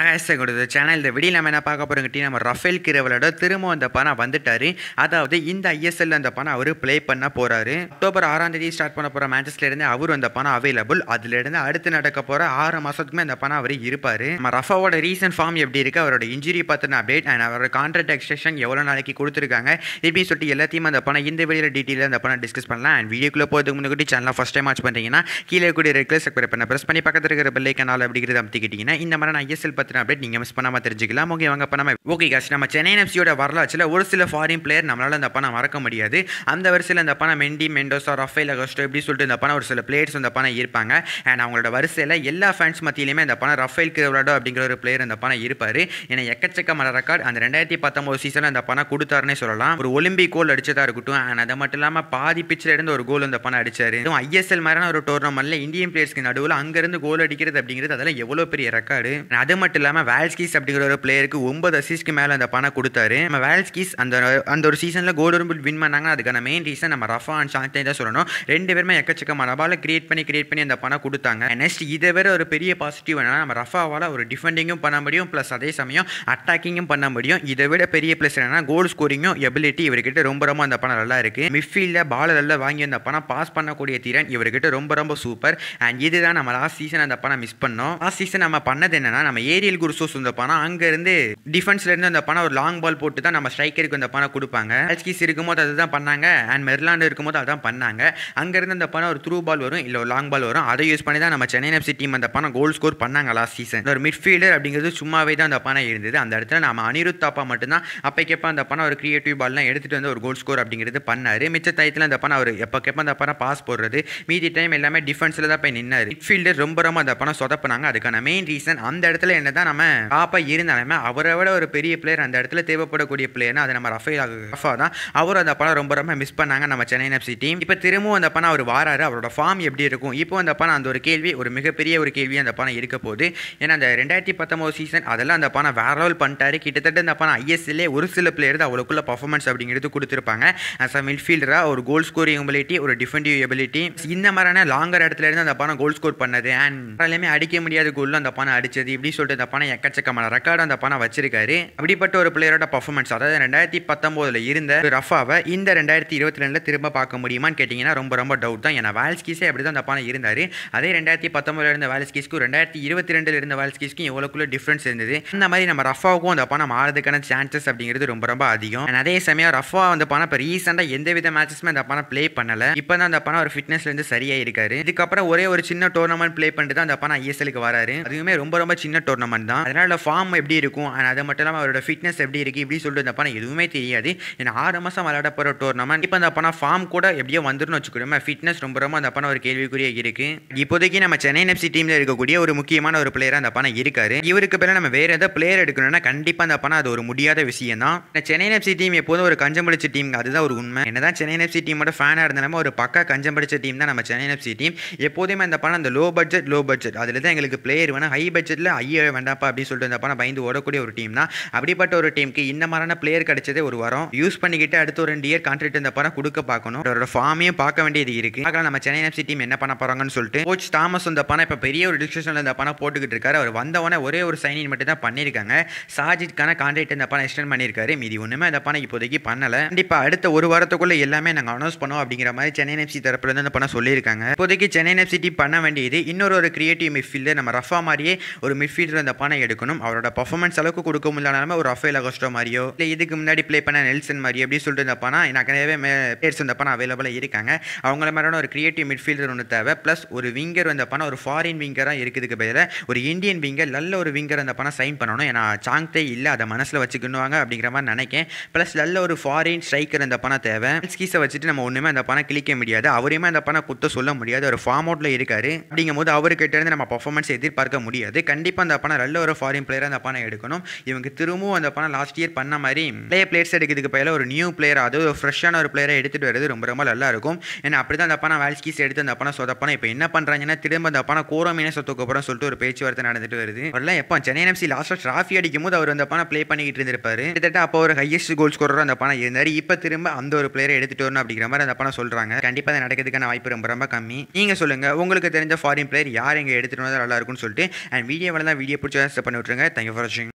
ஆகாசகுடது channel இந்த video நம்ம என்ன பார்க்க போகிறோம் நம்ம ரஃபேல் கிரவலோட திரும்ப அந்த பணம் வந்துட்டார் அதாவது இந்த ஐஎஸ்எல் அந்த பணம் அவர் ப்ளே பண்ண போகிறார் அக்டோபர் ஆறாம் தேதி ஸ்டார்ட் பண்ண போகிற மேட்சஸ்லேருந்து அவர் அந்த பணம் அவைலபிள் அதுலேருந்து அடுத்து நடக்க போகிற ஆறு மாதத்துக்குமே அந்த பணம் அவர் இருப்பார் நம்ம ரஃபாவோட ரீசன்ட் ஃபார்ம் எப்படி இருக்குது அவரோட இன்ஜுரி பார்த்தின அப்டேட் அண்ட் அவரோட கான்ட்ராக்ட் எக்ஸ்டென்ஷன் எவ்வளோ நாளைக்கு கொடுத்துருக்காங்க இப்படி சொல்லிட்டு எல்லாத்தையும் அந்த பணம் இந்த வீடியோ டீட்டெயிலாக அந்த பணம் டிஸ்கஸ் பண்ணலாம் அண்ட் வீடியோக்குள்ளே போகிறதுக்கு முன்னாடி சேனலை ஃபஸ்ட் டைம் வாட்ச் பண்ணுறீங்கன்னா கீழே கூடிய ரெக்லஸ் பண்ண ப்ரெஸ் பண்ணி பக்கத்தில் இருக்கிற பெல்லைக்கனால் அப்படிங்கிறத அமைத்திக்கிட்டிங்கன்னா இந்த மாதிரி நான் ஐஎஸ்எல் பற்றின அப்டேட் நீங்கள் மிஸ் பண்ணாமல் தெரிஞ்சிக்கலாம் ஓகே வாங்க இப்போ நம்ம ஓகே காஷ் நம்ம சென்னை எஃப்சியோட வரலாற்றில் ஒரு சில ஃபாரின் பிளேயர் நம்மளால் அந்த பணம் மறக்க முடியாது அந்த வரிசையில் அந்த பணம் மெண்டி மெண்டோசா ரஃபேல் அகஸ்டோ இப்படி சொல்லிட்டு இந்த பணம் ஒரு சில பிளேயர்ஸ் அந்த பணம் இருப்பாங்க அண்ட் அவங்களோட வரிசையில் எல்லா ஃபேன்ஸ் மத்தியிலையுமே அந்த பணம் ரஃபேல் கிரவலாடோ அப்படிங்கிற ஒரு பிளேயர் அந்த பணம் இருப்பார் ஏன்னா எக்கச்சக்கமான ரெக்கார்டு அந்த ரெண்டாயிரத்தி பத்தொம்போது சீசனில் அந்த பணம் கொடுத்தாருன்னே சொல்லலாம் ஒரு ஒலிம்பிக் கோல் அடிச்சதாக இருக்கட்டும் அண்ட் அது மட்டும் இல்லாமல் பாதி பிச்சில் இருந்து ஒரு கோல் அந்த பணம் அடிச்சார் இதுவும் ஐஎஸ்எல் மாதிரியான ஒரு டோர்னமெண்ட்டில் இந்தியன் பிளேயர்ஸ்க்கு நடுவில் அங்கேருந்து கோல் அடிக்கிறது அப்படிங்கிறது அதெல்லாம் எவ்வளோ பெரிய ரெக்கார்டு அது மட்டும் மட்டும் இல்லாமல் வேல்ஸ்கீஸ் அப்படிங்கிற ஒரு பிளேயருக்கு ஒன்பது அசிஸ்ட்க்கு மேலே அந்த பணம் கொடுத்தாரு நம்ம வேல்ஸ்கீஸ் அந்த அந்த ஒரு சீசனில் கோல்டு வின் பண்ணாங்கன்னா அதுக்கான மெயின் ரீசன் நம்ம ரஃபா அண்ட் சாந்தி தான் சொல்லணும் ரெண்டு பேருமே எக்கச்சக்கமான பால கிரியேட் பண்ணி கிரியேட் பண்ணி அந்த பணம் கொடுத்தாங்க நெக்ஸ்ட் இதை வேற ஒரு பெரிய பாசிட்டிவ் என்னன்னா நம்ம ரஃபாவால் ஒரு டிஃபெண்டிங்கும் பண்ண முடியும் ப்ளஸ் அதே சமயம் அட்டாக்கிங்கும் பண்ண முடியும் இதை விட பெரிய ப்ளஸ் என்னன்னா கோல் ஸ்கோரிங்கும் எபிலிட்டி இவர்கிட்ட ரொம்ப ரொம்ப அந்த பணம் நல்லா இருக்குது மிஃபீல்ட பால் நல்லா வாங்கி அந்த பணம் பாஸ் பண்ணக்கூடிய திறன் இவர்கிட்ட ரொம்ப ரொம்ப சூப்பர் அண்ட் இதுதான் நம்ம லாஸ்ட் சீசன் அந்த பணம் மிஸ் பண்ணோம் லாஸ்ட் சீசன் நம்ம பண்ணது என்னன்னா நம்ம ஏ ஏரியல் குருசோஸ் வந்திருப்பானா அங்கேருந்து டிஃபென்ஸ்லேருந்து அந்த பணம் ஒரு லாங் பால் போட்டு தான் நம்ம ஸ்ட்ரைக்கருக்கு அந்த பணம் கொடுப்பாங்க ஹல்ஸ்கிஸ் இருக்கும்போது அதுதான் பண்ணாங்க அண்ட் மெர்லாண்டு இருக்கும்போது அதான் பண்ணாங்க அங்கேருந்து அந்த பணம் ஒரு த்ரூ பால் வரும் இல்லை ஒரு லாங் பால் வரும் அதை யூஸ் பண்ணி தான் நம்ம சென்னை எஃப்சி டீம் அந்த பணம் கோல் ஸ்கோர் பண்ணாங்க லாஸ்ட் சீசன் ஒரு மிட்ஃபீல்டர் அப்படிங்கிறது சும்மாவே தான் அந்த பணம் இருந்தது அந்த இடத்துல நம்ம அனிருத் தாப்பா மட்டும்தான் அப்போக்கப்போ அந்த பணம் ஒரு கிரியேட்டிவ் பால்லாம் எடுத்துகிட்டு வந்து ஒரு கோல் ஸ்கோர் அப்படிங்கிறது பண்ணார் மிச்ச டயத்தில் அந்த பணம் அவர் எப்போ கேப்போ அந்த பணம் பாஸ் போடுறது மீதி டைம் எல்லாமே டிஃபென்ஸில் தான் போய் நின்னார் மிட்ஃபீல்டர் ரொம்ப ரொம்ப அந்த பணம் சொதப்பினாங்க அதுக்கான மெயின் ரீசன் அந்த இடத்துல செகண்ட்ல தான் நம்ம பாப்பா இருந்தாலுமே அவரை விட ஒரு பெரிய பிளேயர் அந்த இடத்துல தேவைப்படக்கூடிய பிளேயர்னா அது நம்ம ரஃபேல் ரஃபா தான் அவரும் அந்த பணம் ரொம்ப ரொம்ப மிஸ் பண்ணாங்க நம்ம சென்னை எஃப்சி டீம் இப்போ திரும்பவும் அந்த பணம் அவர் வாராரு அவரோட ஃபார்ம் எப்படி இருக்கும் இப்போ அந்த பணம் அந்த ஒரு கேள்வி ஒரு மிகப்பெரிய ஒரு கேள்வி அந்த பணம் இருக்க போகுது ஏன்னா அந்த ரெண்டாயிரத்தி பத்தொம்போது சீசன் அதெல்லாம் அந்த பணம் வேற லெவல் பண்ணிட்டாரு கிட்டத்தட்ட அந்த பணம் ஐஎஸ்எல்லே ஒரு சில பிளேயர் தான் அவளுக்குள்ள பர்ஃபார்மன்ஸ் அப்படிங்கிறது கொடுத்துருப்பாங்க ஆஸ் அ மிட்ஃபீல்டராக ஒரு கோல் ஸ்கோரிங் எபிலிட்டி ஒரு டிஃபென்டிவ் எபிலிட்டி இந்த மாதிரியான லாங்கர் இடத்துல இருந்து அந்த பணம் கோல் ஸ்கோர் பண்ணது அண்ட் எல்லாமே அடிக்க முடியாத கோல் அந்த பணம் அடிச்சது இப்படி சொல்லிட்டு போட்டு இந்த பணம் எக்கச்சக்கமான ரெக்கார்டு அந்த பணம் வச்சிருக்காரு அப்படிப்பட்ட ஒரு பிளேயரோட பர்ஃபார்மன்ஸ் அதாவது ரெண்டாயிரத்தி பத்தொம்போதுல இருந்த ரஃபாவை இந்த ரெண்டாயிரத்தி இருபத்தி ரெண்டில் திரும்ப பார்க்க முடியுமான்னு கேட்டிங்கன்னா ரொம்ப ரொம்ப டவுட் தான் ஏன்னா வேல்ஸ்கீஸே அப்படி தான் அந்த பணம் இருந்தார் அதே ரெண்டாயிரத்தி பத்தொம்போதுல இருந்த வேல்ஸ்கீஸ்க்கும் ரெண்டாயிரத்தி இருபத்தி ரெண்டுல இருந்த வேல்ஸ்கீஸ்க்கும் எவ்வளவுக்குள்ள டிஃப்ரென்ஸ் இருந்தது அந்த மாதிரி நம்ம ரஃபாவுக்கும் அந்த பணம் மாறதுக்கான சான்சஸ் அப்படிங்கிறது ரொம்ப ரொம்ப அதிகம் அதே சமயம் ரஃபா அந்த பணம் இப்போ ரீசெண்டாக எந்த வித மேட்சஸ்மே அந்த பணம் ப்ளே பண்ணலை இப்போ தான் அந்த பணம் ஒரு இருந்து சரியாக இருக்காரு இதுக்கப்புறம் ஒரே ஒரு சின்ன டோர்னமெண்ட் ப்ளே பண்ணிட்டு தான் அந்த பணம் ஐஎஸ்எலுக்கு வராரு அதுவுமே ரொம்ப ரொம்ப சின்ன டோர்னமெண்ட் டோர்னமெண்ட் தான் அதனால் ஃபார்ம் எப்படி இருக்கும் அண்ட் அது மட்டும் இல்லாமல் அவரோட ஃபிட்னஸ் எப்படி இருக்குது இப்படி சொல்லிட்டு பணம் எதுவுமே தெரியாது ஏன்னா ஆறு மாதம் விளையாட போகிற டோர்னமெண்ட் இப்போ அந்த அப்பனா ஃபார்ம் கூட எப்படியோ வந்துடும் வச்சுக்கிறோம் ஃபிட்னஸ் ரொம்ப ரொம்ப அந்த அப்பனா ஒரு கேள்விக்குரிய இருக்குது இப்போதைக்கு நம்ம சென்னை நெப்சி டீமில் இருக்கக்கூடிய ஒரு முக்கியமான ஒரு பிளேயர் அந்த அப்பனா இருக்காரு இவருக்கு பிறகு நம்ம வேறு ஏதாவது பிளேயர் எடுக்கணும்னா கண்டிப்பாக அந்த அப்பனா அது ஒரு முடியாத விஷயம் தான் சென்னை நெப்சி டீம் எப்போதும் ஒரு கஞ்சம் பிடிச்ச டீம் அதுதான் ஒரு உண்மை என்னதான் சென்னை நெப்சி டீமோட ஃபேனாக இருந்தாலும் ஒரு பக்கா கஞ்சம் பிடிச்ச டீம் தான் நம்ம சென்னை நெப்சி டீம் எப்போதுமே அந்த பணம் அந்த லோ பட்ஜெட் லோ பட்ஜெட் அதில் தான் எங்களுக்கு பிளேயர் வேணும் ஹை பட்ஜெட்டில் ஐ வேண்டாம்ப்பா அப்படின்னு சொல்லிட்டு வந்தப்போ நான் பயந்து ஓடக்கூடிய ஒரு டீம் தான் அப்படிப்பட்ட ஒரு டீமுக்கு இந்த மாதிரியான பிளேயர் கிடைச்சதே ஒரு வரம் யூஸ் பண்ணிக்கிட்டு அடுத்த ஒரு ரெண்டு இயர் கான்ட்ராக்ட் இந்த கொடுக்க பார்க்கணும் அவரோட ஃபார்மையும் பார்க்க வேண்டியது இருக்கு நம்ம சென்னை எஃப்சி டீம் என்ன பண்ண போறாங்கன்னு சொல்லிட்டு கோச் தாமஸ் இந்த பணம் இப்போ பெரிய ஒரு டிஸ்கஷன் இந்த பணம் போட்டுக்கிட்டு இருக்காரு அவர் வந்தவன ஒரே ஒரு சைனின் மட்டும் தான் பண்ணியிருக்காங்க சாஜித்கான கான்ட்ராக்ட் இந்த பணம் எக்ஸ்டெண்ட் பண்ணியிருக்காரு மீதி ஒன்றுமே அந்த பணம் இப்போதைக்கு பண்ணலை கண்டிப்பா அடுத்த ஒரு வாரத்துக்குள்ளே எல்லாமே நாங்கள் அனௌன்ஸ் பண்ணுவோம் அப்படிங்கிற மாதிரி சென்னை எஃப்சி இருந்து அந்த பணம் சொல்லியிருக்காங்க இப்போதைக்கு சென்னை எஃப்சி டீம் பண்ண வேண்டியது இன்னொரு ஒரு கிரியேட்டிவ் மிட்ஃபீல்டு நம்ம ரஃபா மாதிரியே ஒரு மிட்ஃபீல்டர் அந்த பணம் எடுக்கணும் அவரோட பர்ஃபார்மன்ஸ் அளவுக்கு கொடுக்க முடியலனாலுமே ஒரு ரஃபேல் அகஸ்டோ மாதிரியோ இல்லை இதுக்கு முன்னாடி ப்ளே பண்ண நெல்சன் மாதிரியோ எப்படி சொல்லிட்டு இந்த பானா நிறையவே பேர்ஸ் இந்த பணம் அவைலபிளாக இருக்காங்க அவங்கள மாதிரியான ஒரு கிரியேட்டிவ் மிட்ஃபீல்டர் ஒன்று தேவை ப்ளஸ் ஒரு விங்கர் வந்த பணம் ஒரு ஃபாரின் விங்கராக இருக்கிறதுக்கு பதிலாக ஒரு இந்தியன் விங்கர் நல்ல ஒரு விங்கர் அந்த பணம் சைன் பண்ணணும் ஏன்னா சாங்தே இல்லை அதை மனசில் வச்சுக்கணுவாங்க அப்படிங்கிற மாதிரி நினைக்கேன் ப்ளஸ் நல்ல ஒரு ஃபாரின் ஸ்ட்ரைக்கர் அந்த பணம் தேவை ஸ்கீஸை வச்சுட்டு நம்ம ஒன்றுமே அந்த பணம் கிளிக்க முடியாது அவரையுமே அந்த பணம் குத்த சொல்ல முடியாது ஒரு ஃபார்ம் அவுட்டில் இருக்காரு அப்படிங்கும் போது அவர்கிட்ட இருந்து நம்ம பர்ஃபார்மன்ஸ் எதிர்பார்க்க முடியாது கண்டிப்பாக அந்த பணம் ஆனால் நல்ல ஒரு ஃபாரின் பிளேயராக அந்த பணம் எடுக்கணும் இவங்க திரும்பவும் அந்த பானை லாஸ்ட் இயர் பண்ண மாதிரி நிறைய பிளேயர்ஸ் எடுக்கிறதுக்கு பயில ஒரு நியூ பிளேயர் அது ஒரு ஃப்ரெஷ்ஷான ஒரு பிளேயரை எடுத்துகிட்டு வர்றது ரொம்ப ரொம்ப நல்லா இருக்கும் ஏன்னா அப்படி தான் அந்த பணம் வேல்ஸ்கீஸ் எடுத்து அந்த பணம் சொதப்பணம் இப்போ என்ன பண்ணுறாங்கன்னா திரும்ப அந்த பணம் கோரமீன சொத்துக்கு அப்புறம் சொல்லிட்டு ஒரு பேச்சுவார்த்தை நடந்துட்டு வருது அவரெல்லாம் எப்போ சென்னை எம்சி லாஸ்ட்டாக ட்ராஃபி அடிக்கும் அவர் அந்த பணம் ப்ளே பண்ணிக்கிட்டு இருந்திருப்பாரு கிட்டத்தட்ட அப்போ ஒரு ஹையஸ்ட் கோல் ஸ்கோரோ அந்த பணம் இருந்தார் இப்போ திரும்ப அந்த ஒரு பிளேயரை எடுத்துகிட்டு வரணும் அப்படிங்கிற மாதிரி அந்த பணம் சொல்கிறாங்க கண்டிப்பாக அதை நடக்கிறதுக்கான வாய்ப்பு ரொம்ப ரொம்ப கம்மி நீங்கள் சொல்லுங்கள் உங்களுக்கு தெரிஞ்ச ஃபாரின் பிளேயர் யார் எங்கே எடுத்துகிட்டு வந்தால் நல்லா இருக்கும்னு சொல்லிட்டு அண்ட் வீடியோவில் தான் வீடியோ பிடிச்சா சப்ஸ்கிரைப் பண்ணி விட்டுருங்க தேங்க்யூ ஃபார் வாட்சிங்